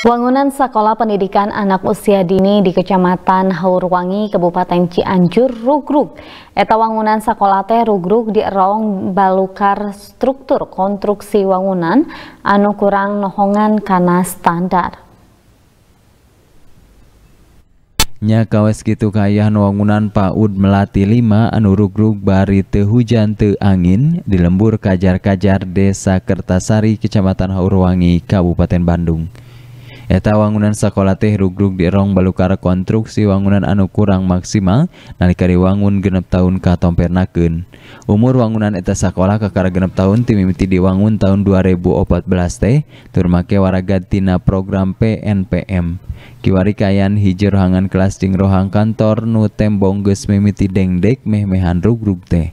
Wangunan Sekolah Pendidikan Anak Usia Dini di Kecamatan Haurwangi, Kabupaten Cianjur, rugruk. Eta wangunan sekolah teh rugruk di erong balukar struktur konstruksi wangunan anu kurang nohongan karena standar. Nya kawes gitu kaya wangunan PAUD Melati 5 anu rugruk bari teu hujan teu angin di lembur kajar-kajar Desa Kertasari Kecamatan Haurwangi, Kabupaten Bandung. Eta wangunan sekolah teh rugrug di rong balukara konstruksi wangunan anu kurang maksimal nalika diwangun genep tahun katompernakeun. Umur wangunan eta sekolah kakara genep tahun timimiti diwangun tahun 2014 teh turmake tina program PNPM. Kiwari kayan hijau rohangan kelas jeung rohang kantor nu tembong geus mimiti dengdek meh mehan rugrug teh.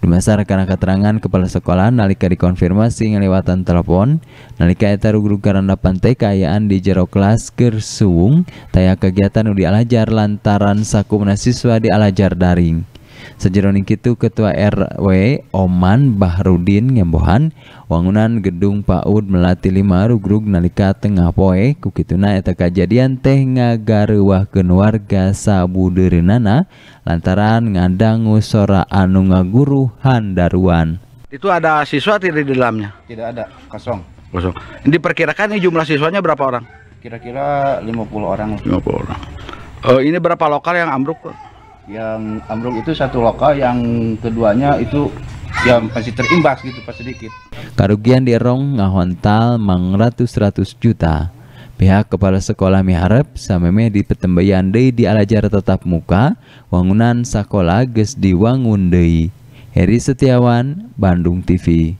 Dumasar karena keterangan kepala sekolah nalika dikonfirmasi ngelewatan telepon nalika eta rugru karena pantai kayaan di jero kelas kersuung taya kegiatan di alajar lantaran sakumna siswa di alajar daring Sejeroning itu Ketua RW Oman Bahrudin Ngembohan wangunan gedung PAUD Melati 5 rugrug nalika tengah poe kukituna eta kejadian teh ngagareuwahkeun warga sabudeureunnana lantaran ngadangu sora anu ngaguruhan daruan. Itu ada siswa tidak di dalamnya? Tidak ada, kosong. Kosong. Diperkirakan ini jumlah siswanya berapa orang? Kira-kira 50 orang. 50 orang. Uh, ini berapa lokal yang ambruk? yang ambruk itu satu loka yang keduanya itu yang masih terimbas gitu pas sedikit kerugian derong ngahontal mang ratus-ratus juta pihak kepala sekolah miharap sameme di petembayan deui di alajar tetap muka wangunan sekolah ges diwangun deui Heri Setiawan Bandung TV